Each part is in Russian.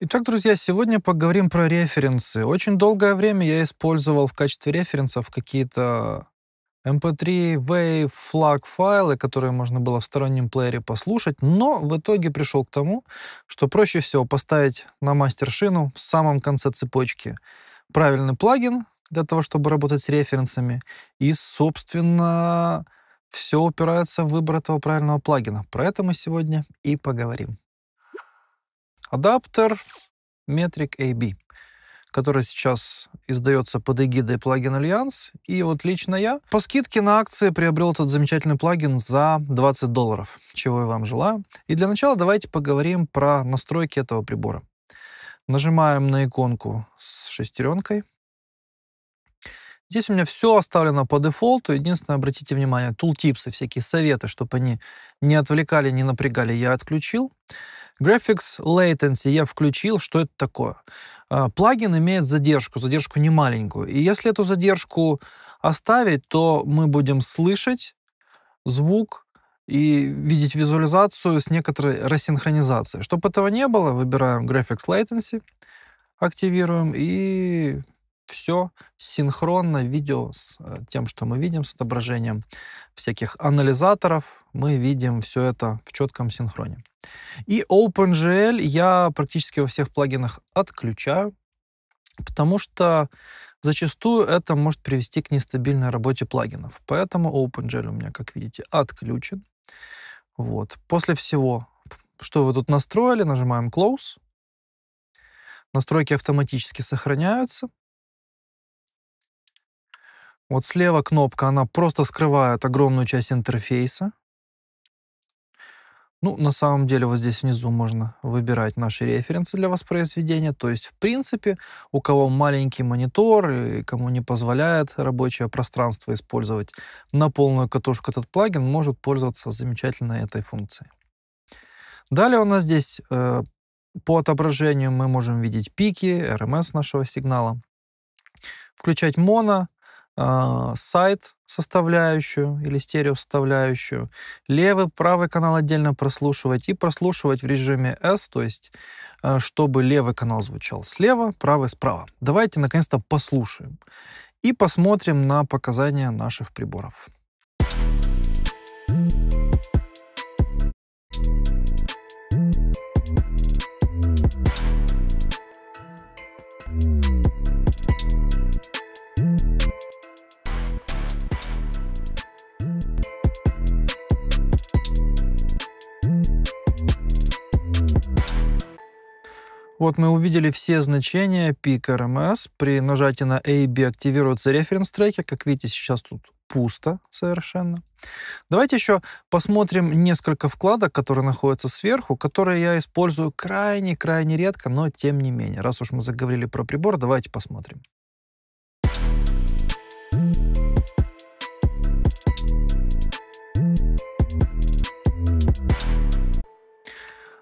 Итак, друзья, сегодня поговорим про референсы. Очень долгое время я использовал в качестве референсов какие-то MP3, эм Wave, FLAC файлы, которые можно было в стороннем плеере послушать, но в итоге пришел к тому, что проще всего поставить на мастер-шину в самом конце цепочки правильный плагин для того, чтобы работать с референсами, и, собственно, все упирается в выбор этого правильного плагина. Про это мы сегодня и поговорим адаптер Metric AB, который сейчас издается под эгидой плагин Альянс. И вот лично я по скидке на акции приобрел этот замечательный плагин за 20 долларов, чего я вам желаю. И для начала давайте поговорим про настройки этого прибора. Нажимаем на иконку с шестеренкой. Здесь у меня все оставлено по дефолту. Единственное, обратите внимание, тултипсы, всякие советы, чтобы они не отвлекали, не напрягали, я отключил. Graphics Latency я включил, что это такое. А, плагин имеет задержку, задержку не маленькую. И если эту задержку оставить, то мы будем слышать звук и видеть визуализацию с некоторой рассинхронизацией. Чтобы этого не было, выбираем Graphics Latency, активируем и все синхронно видео с э, тем, что мы видим, с отображением всяких анализаторов, мы видим все это в четком синхроне. И OpenGL я практически во всех плагинах отключаю, потому что зачастую это может привести к нестабильной работе плагинов. Поэтому OpenGL у меня, как видите, отключен. Вот. После всего, что вы тут настроили, нажимаем Close. Настройки автоматически сохраняются. Вот слева кнопка, она просто скрывает огромную часть интерфейса. Ну, на самом деле, вот здесь внизу можно выбирать наши референсы для воспроизведения. То есть, в принципе, у кого маленький монитор, и кому не позволяет рабочее пространство использовать на полную катушку этот плагин, может пользоваться замечательно этой функцией. Далее у нас здесь э, по отображению мы можем видеть пики, RMS эм нашего сигнала, включать моно, а, сайт составляющую или стерео составляющую, левый, правый канал отдельно прослушивать и прослушивать в режиме S, то есть э, чтобы левый канал звучал слева, правый справа. Давайте наконец-то послушаем и посмотрим на показания наших приборов. Вот мы увидели все значения пик РМС. При нажатии на AB активируется референс-трекер. Как видите, сейчас тут пусто совершенно. Давайте еще посмотрим несколько вкладок, которые находятся сверху, которые я использую крайне-крайне редко, но тем не менее. Раз уж мы заговорили про прибор, давайте посмотрим.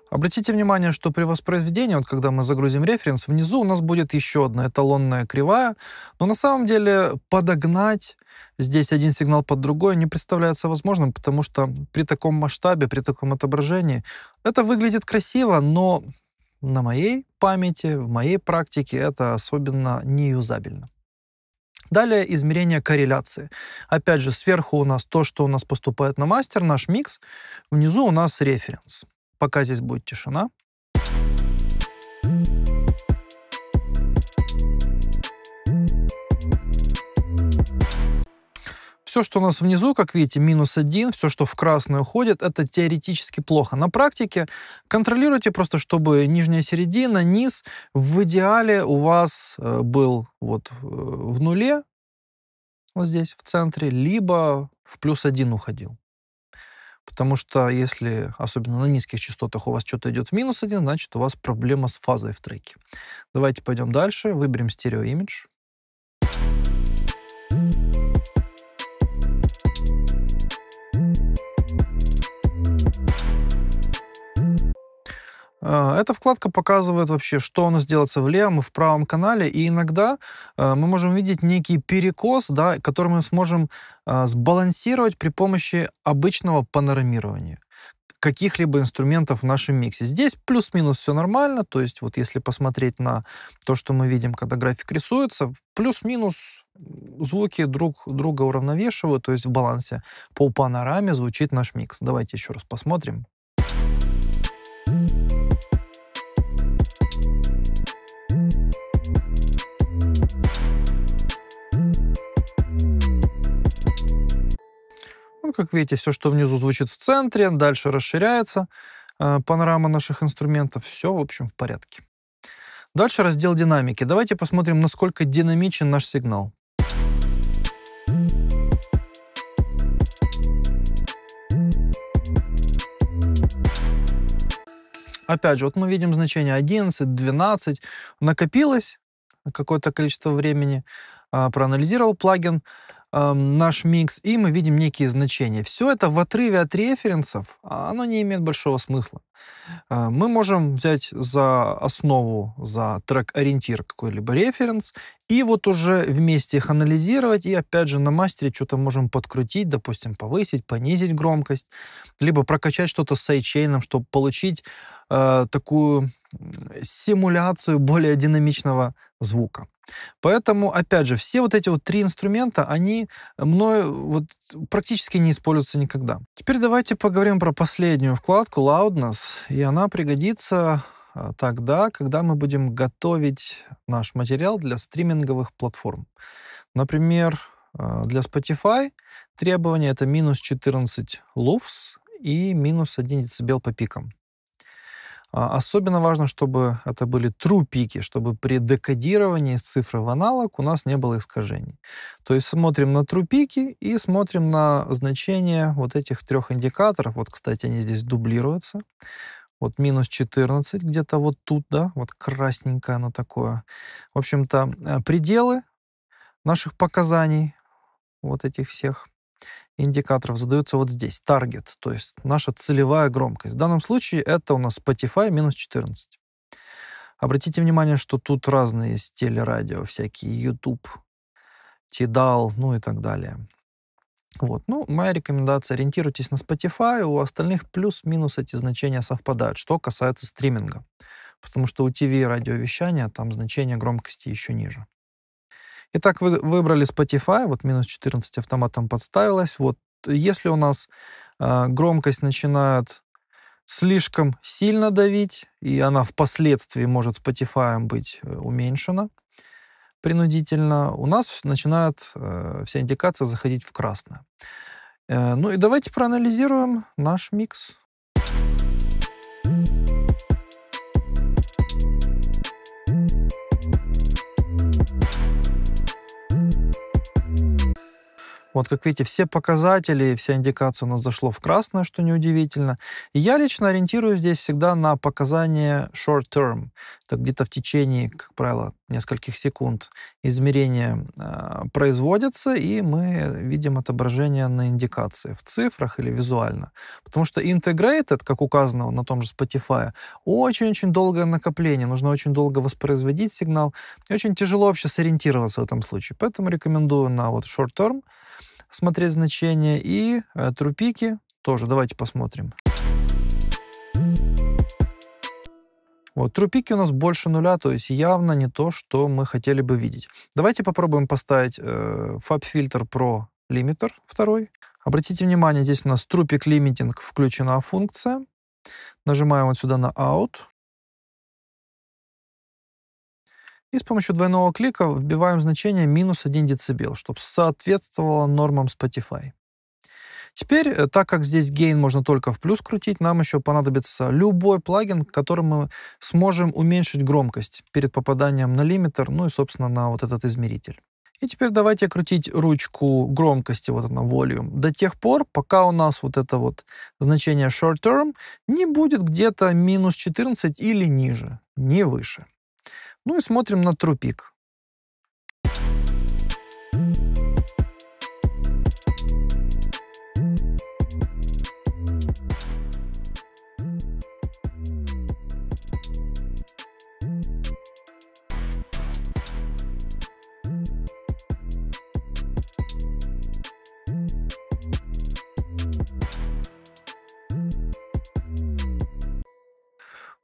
Обратите внимание, что при воспроизведении, вот когда мы загрузим референс, внизу у нас будет еще одна эталонная кривая, но на самом деле подогнать здесь один сигнал под другой не представляется возможным, потому что при таком масштабе, при таком отображении это выглядит красиво, но на моей памяти, в моей практике это особенно не Далее измерение корреляции. Опять же, сверху у нас то, что у нас поступает на мастер, наш микс, внизу у нас референс. Пока здесь будет тишина. Все, что у нас внизу, как видите, минус один, все, что в красную уходит, это теоретически плохо. На практике контролируйте просто, чтобы нижняя середина, низ, в идеале у вас э, был вот э, в нуле, вот здесь в центре, либо в плюс один уходил. Потому что если, особенно на низких частотах, у вас что-то идет в минус один, значит, у вас проблема с фазой в треке. Давайте пойдем дальше, выберем стереоимидж. Эта вкладка показывает вообще, что у нас делается в левом и в правом канале, и иногда э, мы можем видеть некий перекос, да, который мы сможем э, сбалансировать при помощи обычного панорамирования каких-либо инструментов в нашем миксе. Здесь плюс-минус все нормально, то есть вот если посмотреть на то, что мы видим, когда график рисуется, плюс-минус звуки друг друга уравновешивают, то есть в балансе по панораме звучит наш микс. Давайте еще раз посмотрим. как видите, все, что внизу звучит в центре, дальше расширяется э, панорама наших инструментов. Все, в общем, в порядке. Дальше раздел динамики. Давайте посмотрим, насколько динамичен наш сигнал. Опять же, вот мы видим значение 11, 12. Накопилось какое-то количество времени. А, проанализировал плагин наш микс, и мы видим некие значения. Все это в отрыве от референсов, а оно не имеет большого смысла. А, мы можем взять за основу, за трек-ориентир какой-либо референс, и вот уже вместе их анализировать, и опять же на мастере что-то можем подкрутить, допустим, повысить, понизить громкость, либо прокачать что-то с сайдчейном, чтобы получить э, такую симуляцию более динамичного звука. Поэтому, опять же, все вот эти вот три инструмента, они мною вот практически не используются никогда. Теперь давайте поговорим про последнюю вкладку Loudness, и она пригодится а, тогда, когда мы будем готовить наш материал для стриминговых платформ. Например, а, для Spotify требования это минус 14 луфс и минус 1 дБ по пикам. А, особенно важно, чтобы это были true пики, чтобы при декодировании цифры в аналог у нас не было искажений. То есть смотрим на true пики и смотрим на значение вот этих трех индикаторов. Вот, кстати, они здесь дублируются. Вот минус 14 где-то вот тут, да, вот красненькое оно такое. В общем-то, э, пределы наших показаний вот этих всех индикаторов задаются вот здесь, таргет, то есть наша целевая громкость. В данном случае это у нас Spotify минус 14. Обратите внимание, что тут разные стили радио, всякие YouTube, Tidal, ну и так далее. Вот. Ну, моя рекомендация, ориентируйтесь на Spotify, у остальных плюс-минус эти значения совпадают, что касается стриминга. Потому что у TV радиовещания там значение громкости еще ниже. Итак, вы выбрали Spotify, вот минус 14 автоматом подставилась. Вот если у нас э, громкость начинает слишком сильно давить, и она впоследствии может Spotify быть э, уменьшена принудительно, у нас начинает э, вся индикация заходить в красное. Э, ну и давайте проанализируем наш микс. Вот, как видите, все показатели, вся индикация у нас зашло в красное, что неудивительно. И я лично ориентируюсь здесь всегда на показания short term. Это где-то в течение, как правило, нескольких секунд измерения э, а, производятся, и мы видим отображение на индикации в цифрах или визуально. Потому что integrated, как указано на том же Spotify, очень-очень долгое накопление, нужно очень долго воспроизводить сигнал, и очень тяжело вообще сориентироваться в этом случае. Поэтому рекомендую на вот short term, смотреть значения, и э, трупики тоже. Давайте посмотрим. Вот, трупики у нас больше нуля, то есть явно не то, что мы хотели бы видеть. Давайте попробуем поставить э, FabFilter Pro Limiter второй. Обратите внимание, здесь у нас трупик лимитинг включена функция. Нажимаем вот сюда на Out. И с помощью двойного клика вбиваем значение минус 1 дБ, чтобы соответствовало нормам Spotify. Теперь, э, так как здесь гейн можно только в плюс крутить, нам еще понадобится любой плагин, которым мы сможем уменьшить громкость перед попаданием на лимитер, ну и, собственно, на вот этот измеритель. И теперь давайте крутить ручку громкости, вот она, volume, до тех пор, пока у нас вот это вот значение short term не будет где-то минус 14 или ниже, не выше. Ну и смотрим на трупик.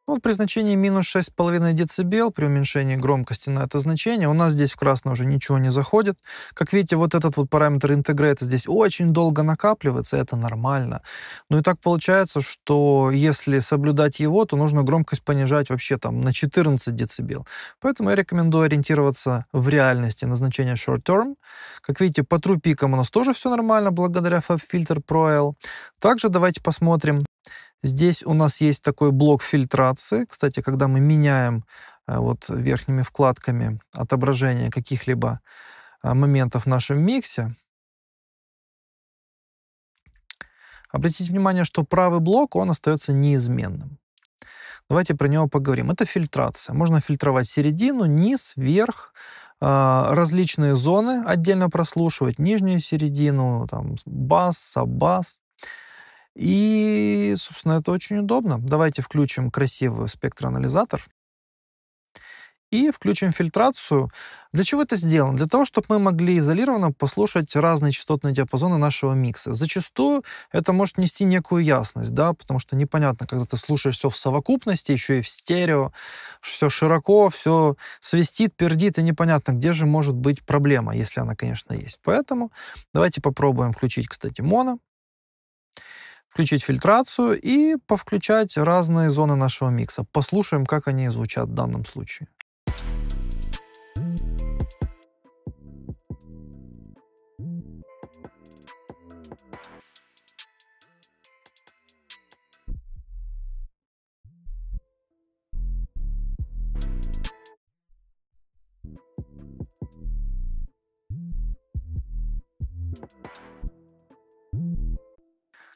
Ну, при значении минус 6,5 дБ, при уменьшении громкости на это значение, у нас здесь в красное уже ничего не заходит. Как видите, вот этот вот параметр интегрейта здесь очень долго накапливается, это нормально. Ну и так получается, что если соблюдать его, то нужно громкость понижать вообще там на 14 дБ. Поэтому я рекомендую ориентироваться в реальности на значение short term. Как видите, по трупикам у нас тоже все нормально, благодаря FabFilter Pro L. Также давайте посмотрим Здесь у нас есть такой блок фильтрации. Кстати, когда мы меняем э, вот верхними вкладками отображение каких-либо э, моментов в нашем миксе, обратите внимание, что правый блок, он остается неизменным. Давайте про него поговорим. Это фильтрация. Можно фильтровать середину, низ, верх, э, различные зоны отдельно прослушивать, нижнюю середину, там, бас, саббас. И, собственно, это очень удобно. Давайте включим красивый спектроанализатор и включим фильтрацию. Для чего это сделано? Для того, чтобы мы могли изолированно послушать разные частотные диапазоны нашего микса. Зачастую это может нести некую ясность, да, потому что непонятно, когда ты слушаешь все в совокупности, еще и в стерео, все широко, все свистит, пердит, и непонятно, где же может быть проблема, если она, конечно, есть. Поэтому давайте попробуем включить, кстати, моно включить фильтрацию и повключать разные зоны нашего микса. Послушаем, как они звучат в данном случае.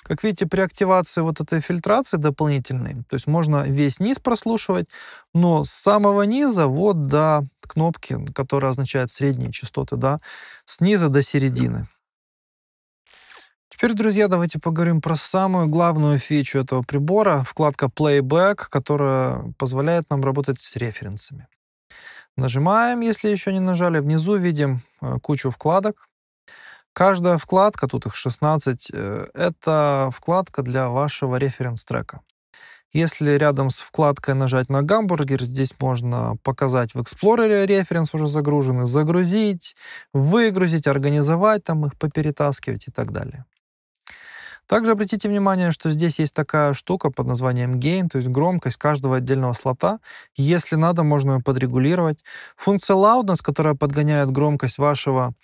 Как видите, при активации вот этой фильтрации дополнительной, то есть можно весь низ прослушивать, но с самого низа вот до кнопки, которая означает средние частоты, да, снизу до середины. Теперь, друзья, давайте поговорим про самую главную фичу этого прибора, вкладка Playback, которая позволяет нам работать с референсами. Нажимаем, если еще не нажали, внизу видим э, кучу вкладок, Каждая вкладка, тут их 16, э, это вкладка для вашего референс-трека. Если рядом с вкладкой нажать на гамбургер, здесь можно показать в Эксплорере референс уже загруженный, загрузить, выгрузить, организовать, там их поперетаскивать и так далее. Также обратите внимание, что здесь есть такая штука под названием gain, то есть громкость каждого отдельного слота. Если надо, можно ее подрегулировать. Функция loudness, которая подгоняет громкость вашего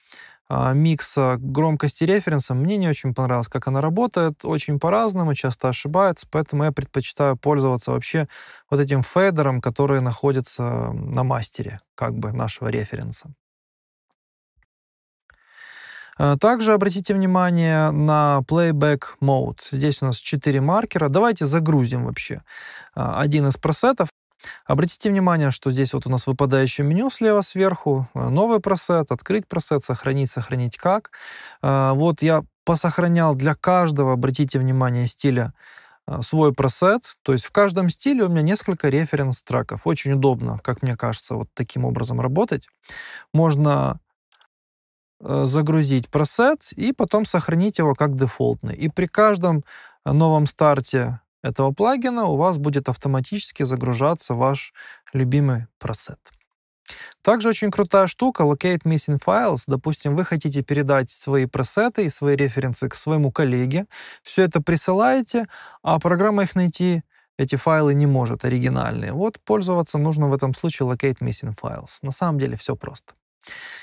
а, микса громкости референса. Мне не очень понравилось, как она работает. Очень по-разному, часто ошибается, поэтому я предпочитаю пользоваться вообще вот этим фейдером, который находится на мастере как бы нашего референса. А, также обратите внимание на Playback Mode. Здесь у нас 4 маркера. Давайте загрузим вообще а, один из пресетов. Обратите внимание, что здесь вот у нас выпадающее меню слева сверху, э, новый пресет, открыть пресет, сохранить, сохранить как. Э, вот я посохранял для каждого, обратите внимание, стиля э, свой пресет, то есть в каждом стиле у меня несколько референс-треков. Очень удобно, как мне кажется, вот таким образом работать. Можно загрузить пресет и потом сохранить его как дефолтный. И при каждом новом старте этого плагина у вас будет автоматически загружаться ваш любимый просет. Также очень крутая штука Locate Missing Files. Допустим, вы хотите передать свои пресеты и свои референсы к своему коллеге. Все это присылаете, а программа их найти эти файлы не может, оригинальные. Вот пользоваться нужно в этом случае Locate Missing Files. На самом деле все просто.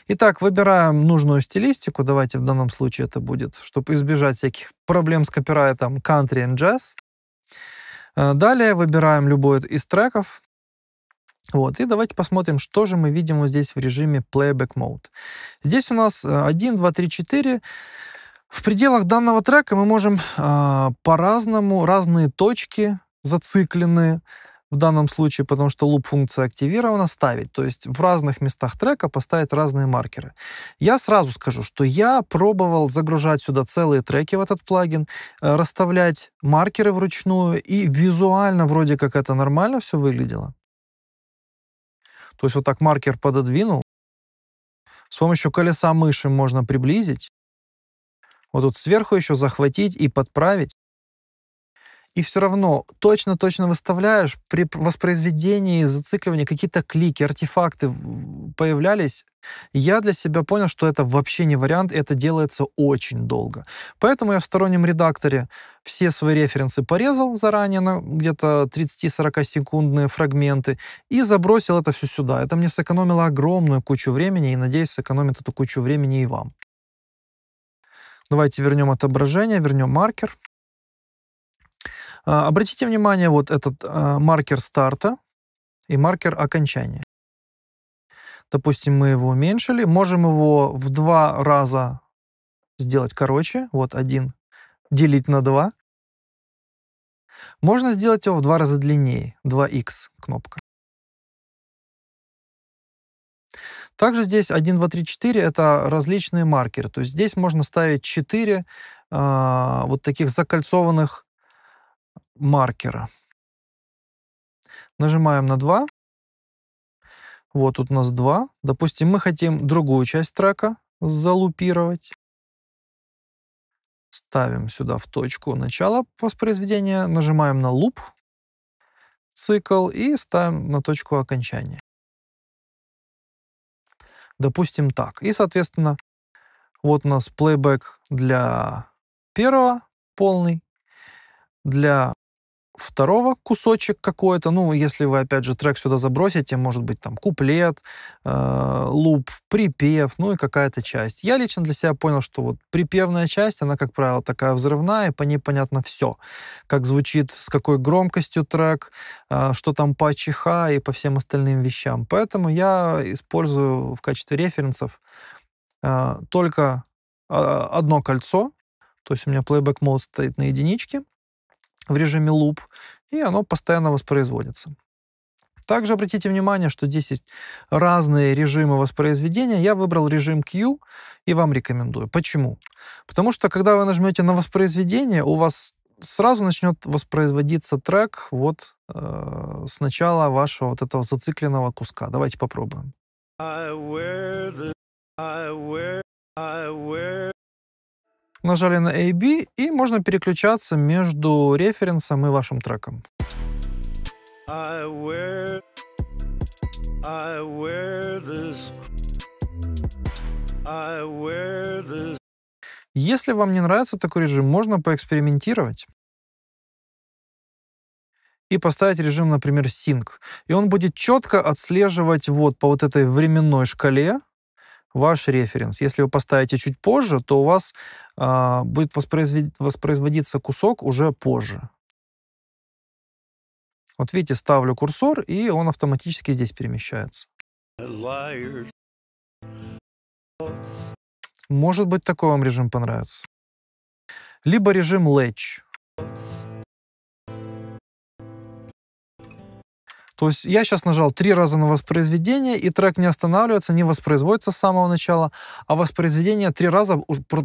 Итак, выбираем нужную стилистику. Давайте в данном случае это будет, чтобы избежать всяких проблем с копирайтом, country and jazz. Э, далее выбираем любой из треков. Вот, и давайте посмотрим, что же мы видим вот здесь в режиме Playback Mode. Здесь у нас 1, 2, 3, 4. В пределах данного трека мы можем э, по-разному, разные точки зациклены, в данном случае, потому что луп-функция активирована, ставить. То есть в разных местах трека поставить разные маркеры. Я сразу скажу, что я пробовал загружать сюда целые треки в этот плагин, э, расставлять маркеры вручную, и визуально вроде как это нормально все выглядело. То есть вот так маркер пододвинул. С помощью колеса мыши можно приблизить. Вот тут сверху еще захватить и подправить и все равно точно-точно выставляешь, при воспроизведении, зацикливании какие-то клики, артефакты появлялись, я для себя понял, что это вообще не вариант, это делается очень долго. Поэтому я в стороннем редакторе все свои референсы порезал заранее на где-то 30-40 секундные фрагменты и забросил это все сюда. Это мне сэкономило огромную кучу времени и, надеюсь, сэкономит эту кучу времени и вам. Давайте вернем отображение, вернем маркер. А, обратите внимание, вот этот а, маркер старта и маркер окончания. Допустим, мы его уменьшили. Можем его в два раза сделать короче. Вот один делить на два. Можно сделать его в два раза длиннее. 2x кнопка. Также здесь 1, 2, 3, 4 это различные маркеры. То есть здесь можно ставить 4 э, а, вот таких закольцованных маркера. Нажимаем на 2. Вот тут у нас 2. Допустим, мы хотим другую часть трека залупировать. Ставим сюда в точку начала воспроизведения, нажимаем на луп цикл и ставим на точку окончания. Допустим так. И, соответственно, вот у нас плейбэк для первого полный, для второго кусочек какой-то, ну, если вы, опять же, трек сюда забросите, может быть, там, куплет, э, луп, припев, ну, и какая-то часть. Я лично для себя понял, что вот припевная часть, она, как правило, такая взрывная, и по ней понятно все. Как звучит, с какой громкостью трек, э, что там по ЧХ и по всем остальным вещам. Поэтому я использую в качестве референсов э, только э, одно кольцо, то есть у меня playback mode стоит на единичке, в режиме луп, и оно постоянно воспроизводится. Также обратите внимание, что здесь есть разные режимы воспроизведения. Я выбрал режим Q и вам рекомендую. Почему? Потому что, когда вы нажмете на воспроизведение, у вас сразу начнет воспроизводиться трек вот э, с начала вашего вот этого зацикленного куска. Давайте попробуем. I wear the, I wear, I wear нажали на AB и можно переключаться между референсом и вашим треком. I wear, I wear this, I wear this. Если вам не нравится такой режим, можно поэкспериментировать и поставить режим, например, Sync. И он будет четко отслеживать вот по вот этой временной шкале, ваш референс. Если вы поставите чуть позже, то у вас э, будет воспроизводиться кусок уже позже. Вот видите, ставлю курсор, и он автоматически здесь перемещается. Может быть, такой вам режим понравится. Либо режим Ledge. То есть я сейчас нажал три раза на воспроизведение, и трек не останавливается, не воспроизводится с самого начала, а воспроизведение три раза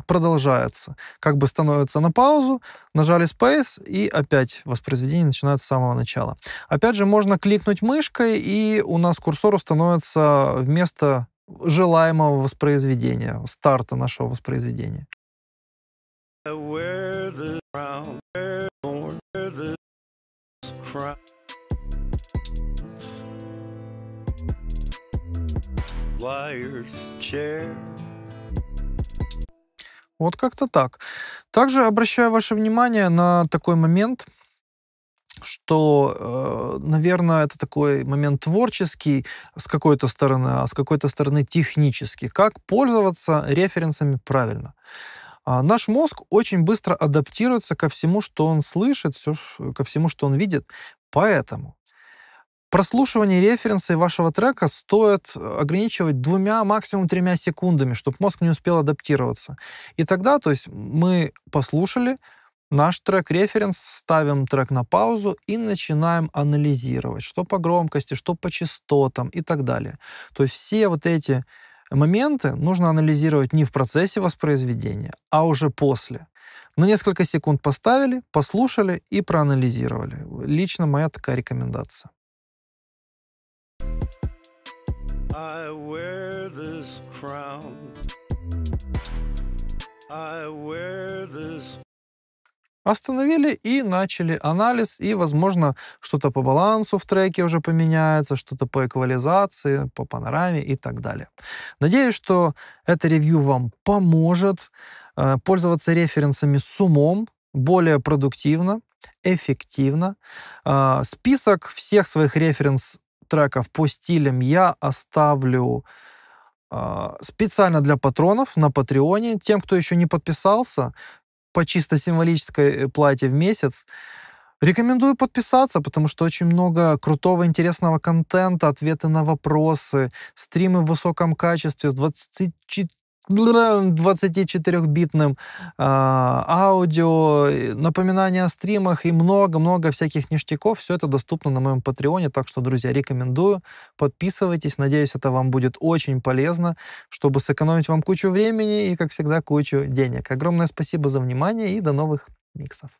продолжается. Как бы становится на паузу, нажали Space, и опять воспроизведение начинается с самого начала. Опять же, можно кликнуть мышкой, и у нас курсор установится вместо желаемого воспроизведения, старта нашего воспроизведения. Where the, where the, where liar's chair. Вот как-то так. Также обращаю ваше внимание на такой момент, что, э, наверное, это такой момент творческий с какой-то стороны, а с какой-то стороны технический. Как пользоваться референсами правильно. А, наш мозг очень быстро адаптируется ко всему, что он слышит, все, ко всему, что он видит. Поэтому Прослушивание референса вашего трека стоит ограничивать двумя, максимум тремя секундами, чтобы мозг не успел адаптироваться. И тогда, то есть мы послушали, наш трек-референс, ставим трек на паузу и начинаем анализировать, что по громкости, что по частотам и так далее. То есть все вот эти моменты нужно анализировать не в процессе воспроизведения, а уже после. На несколько секунд поставили, послушали и проанализировали. Лично моя такая рекомендация. I wear this crown. I wear this Остановили и начали анализ, и, возможно, что-то по балансу в треке уже поменяется, что-то по эквализации, по панораме и так далее. Надеюсь, что это ревью вам поможет э, пользоваться референсами с умом, более продуктивно, эффективно. Э, список всех своих референс треков по стилям я оставлю а, специально для патронов на Патреоне. Тем, кто еще не подписался, по чисто символической э, плате в месяц, Рекомендую подписаться, потому что очень много крутого, интересного контента, ответы на вопросы, стримы в высоком качестве с 24 24-битным э, а, аудио, напоминания о стримах и много-много всяких ништяков. Все это доступно на моем Патреоне, так что, друзья, рекомендую. Подписывайтесь, надеюсь, это вам будет очень полезно, чтобы сэкономить вам кучу времени и, как всегда, кучу денег. Огромное спасибо за внимание и до новых миксов.